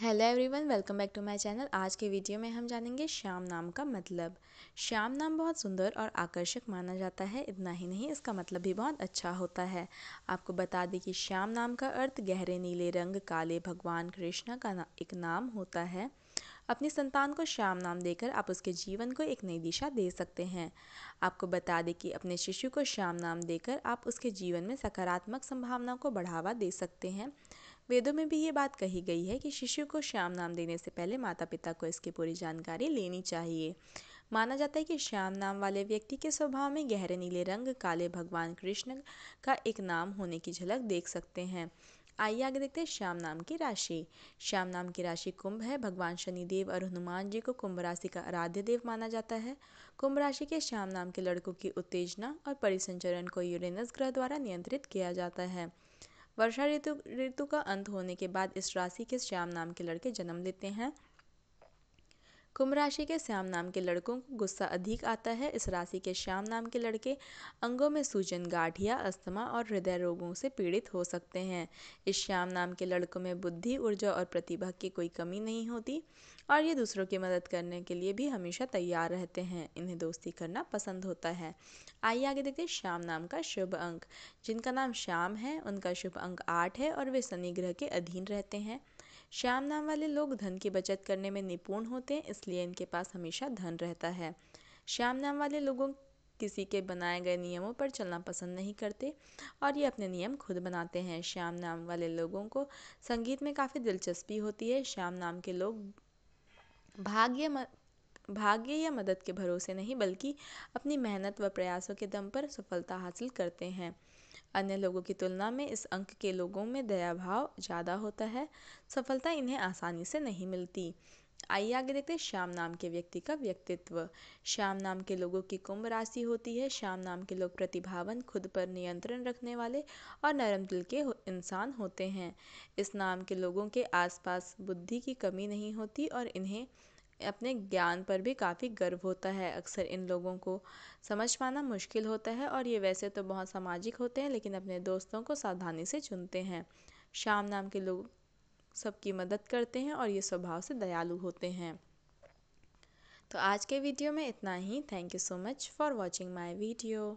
hello everyone welcome back to my channel आज के video में हम जानेंगे श्याम नाम का मतलब श्याम नाम बहुत सुंदर और आकर्षक माना जाता है इतना ही नहीं इसका मतलब भी बहुत अच्छा होता है आपको बता दें कि श्याम नाम का अर्थ गहरे नीले रंग काले भगवान कृष्णा का ना, एक नाम होता है अपनी संतान को श्याम नाम देकर आप उसके जीवन को एक नई दिशा दे सकते हैं आपको बता दें कि अपने शिशु को श्याम नाम देकर आप उसके जीवन में सकारात्मक संभावनाओं को बढ़ावा दे सकते हैं वेदों में भी ये बात कही गई है कि शिशु को श्याम नाम देने से पहले माता पिता को इसकी पूरी जानकारी लेनी चाहिए माना जाता है कि श्याम नाम वाले व्यक्ति के स्वभाव में गहरे नीले रंग काले भगवान कृष्ण का एक नाम होने की झलक देख सकते हैं आइए आगे देखते हैं श्याम नाम की राशि श्याम नाम की राशि कुंभ है भगवान शनिदेव और हनुमान जी को कुंभ राशि का आराध्य देव माना जाता है कुंभ राशि के श्याम नाम के लड़कों की उत्तेजना और परिसंचरण को यूरेनस ग्रह द्वारा नियंत्रित किया जाता है वर्षा ऋतु ऋतु का अंत होने के बाद इस राशि के श्याम नाम के लड़के जन्म लेते हैं कुंभ राशि के श्याम नाम के लड़कों को गुस्सा अधिक आता है इस राशि के श्याम नाम के लड़के अंगों में सूजन गाठिया अस्थमा और हृदय रोगों से पीड़ित हो सकते हैं इस श्याम नाम के लड़कों में बुद्धि ऊर्जा और प्रतिभा की कोई कमी नहीं होती और ये दूसरों की मदद करने के लिए भी हमेशा तैयार रहते हैं इन्हें दोस्ती करना पसंद होता है आइए आगे देखते हैं श्याम नाम का शुभ अंक जिनका नाम श्याम है उनका शुभ अंक आठ है और वे शनि ग्रह के अधीन रहते हैं श्याम नाम वाले लोग धन की बचत करने में निपुण होते हैं इसलिए इनके पास हमेशा धन रहता है श्याम नाम वाले लोगों किसी के बनाए गए नियमों पर चलना पसंद नहीं करते और ये अपने नियम खुद बनाते हैं श्याम नाम वाले लोगों को संगीत में काफ़ी दिलचस्पी होती है श्याम नाम के लोग भाग्य म... भाग्य या मदद के भरोसे नहीं बल्कि अपनी मेहनत व प्रयासों के दम पर सफलता हासिल करते हैं अन्य लोगों की तुलना में इस अंक के लोगों में दया भाव ज़्यादा होता है सफलता इन्हें आसानी से नहीं मिलती आइए आगे देखते हैं श्याम नाम के व्यक्ति का व्यक्तित्व श्याम नाम के लोगों की कुंभ राशि होती है श्याम नाम के लोग प्रतिभावन खुद पर नियंत्रण रखने वाले और नरम दिल के इंसान होते हैं इस नाम के लोगों के आसपास बुद्धि की कमी नहीं होती और इन्हें अपने ज्ञान पर भी काफ़ी गर्व होता है अक्सर इन लोगों को समझ पाना मुश्किल होता है और ये वैसे तो बहुत सामाजिक होते हैं लेकिन अपने दोस्तों को सावधानी से चुनते हैं श्याम नाम के लोग सबकी मदद करते हैं और ये स्वभाव से दयालु होते हैं तो आज के वीडियो में इतना ही thank you so much for watching my video